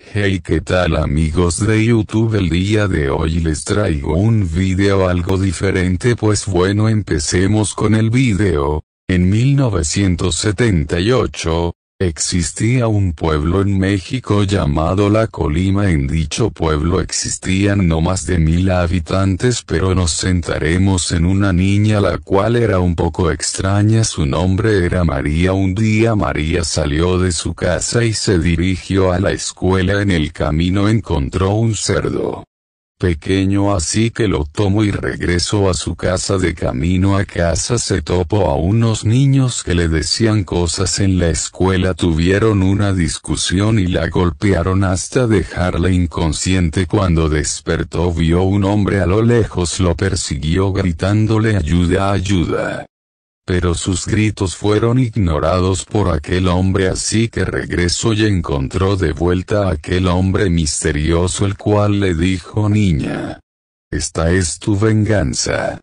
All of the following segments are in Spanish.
Hey qué tal amigos de YouTube el día de hoy les traigo un video algo diferente pues bueno empecemos con el video. En 1978, Existía un pueblo en México llamado La Colima. En dicho pueblo existían no más de mil habitantes, pero nos sentaremos en una niña la cual era un poco extraña. Su nombre era María. Un día María salió de su casa y se dirigió a la escuela. En el camino encontró un cerdo pequeño así que lo tomo y regresó a su casa de camino a casa se topó a unos niños que le decían cosas en la escuela tuvieron una discusión y la golpearon hasta dejarle inconsciente cuando despertó vio un hombre a lo lejos lo persiguió gritándole ayuda ayuda pero sus gritos fueron ignorados por aquel hombre así que regresó y encontró de vuelta a aquel hombre misterioso el cual le dijo niña. Esta es tu venganza.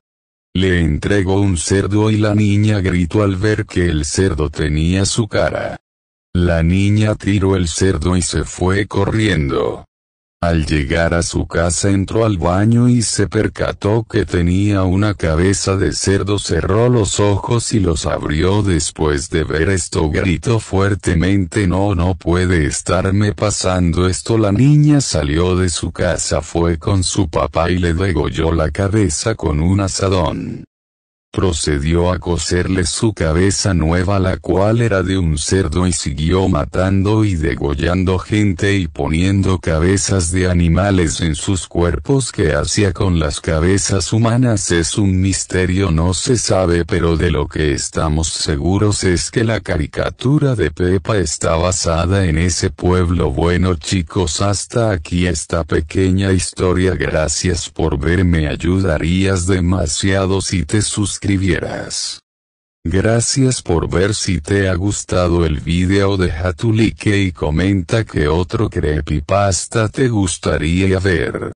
Le entregó un cerdo y la niña gritó al ver que el cerdo tenía su cara. La niña tiró el cerdo y se fue corriendo. Al llegar a su casa entró al baño y se percató que tenía una cabeza de cerdo. Cerró los ojos y los abrió después de ver esto. Gritó fuertemente No, no puede estarme pasando esto. La niña salió de su casa, fue con su papá y le degolló la cabeza con un asadón procedió a coserle su cabeza nueva la cual era de un cerdo y siguió matando y degollando gente y poniendo cabezas de animales en sus cuerpos que hacía con las cabezas humanas es un misterio no se sabe pero de lo que estamos seguros es que la caricatura de Pepa está basada en ese pueblo bueno chicos hasta aquí esta pequeña historia gracias por verme ayudarías demasiado si te suscribes Gracias por ver si te ha gustado el video deja tu like y comenta que otro creepypasta te gustaría ver.